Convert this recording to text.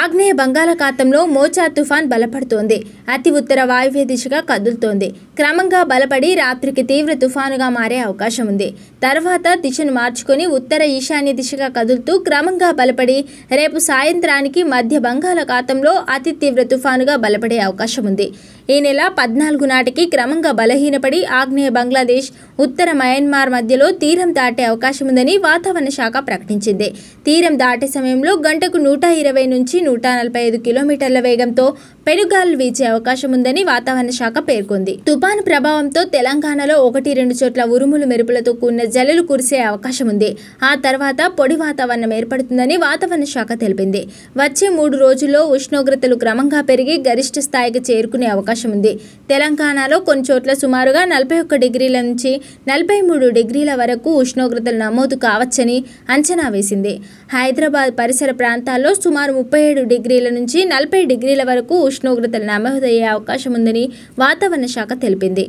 ఆగ్నేయ బంగాళాఖాతంలో మోచా తుఫాన్ బలపడుతోంది అతి ఉత్తర వాయువ్య దిశగా కదులుతోంది క్రమంగా బలపడి రాత్రికి తీవ్ర తుఫానుగా మారే అవకాశం ఉంది తర్వాత దిశను మార్చుకొని ఉత్తర ఈశాన్య దిశగా కదులుతూ క్రమంగా బలపడి రేపు సాయంత్రానికి మధ్య బంగాళాఖాతంలో అతి తీవ్ర తుఫానుగా బలపడే అవకాశం ఉంది ఈ నెల పద్నాలుగు నాటికి క్రమంగా బలహీనపడి ఆగ్నేయ బంగ్లాదేశ్ ఉత్తర మయన్మార్ మధ్యలో తీరం దాటే అవకాశం ఉందని వాతావరణ శాఖ ప్రకటించింది తీరం దాటే సమయంలో గంటకు నూట ఇరవై నుంచి నూట నలభై ఐదు కిలోమీటర్ల వేగంతో పెనుగాలు వీచే అవకాశం ఉందని వాతావరణ శాఖ పేర్కొంది తుపాను ప్రభావంతో తెలంగాణలో ఒకటి రెండు చోట్ల ఉరుములు మెరుపులతో కూడిన జల్లులు కురిసే అవకాశం ఉంది ఆ తర్వాత పొడి వాతావరణం ఏర్పడుతుందని వాతావరణ శాఖ తెలిపింది వచ్చే మూడు రోజుల్లో ఉష్ణోగ్రతలు క్రమంగా పెరిగి గరిష్ట స్థాయికి చేరుకునే అవకాశం అవకాశం ఉంది తెలంగాణలో కొన్ని చోట్ల సుమారుగా నలభై ఒక్క డిగ్రీల నుంచి నలభై మూడు డిగ్రీల వరకు ఉష్ణోగ్రతలు నమోదు కావచ్చని అంచనా వేసింది హైదరాబాద్ పరిసర ప్రాంతాల్లో సుమారు ముప్పై ఏడు డిగ్రీల నుంచి నలభై డిగ్రీల వరకు ఉష్ణోగ్రతలు నమోదయ్యే అవకాశం ఉందని వాతావరణ శాఖ తెలిపింది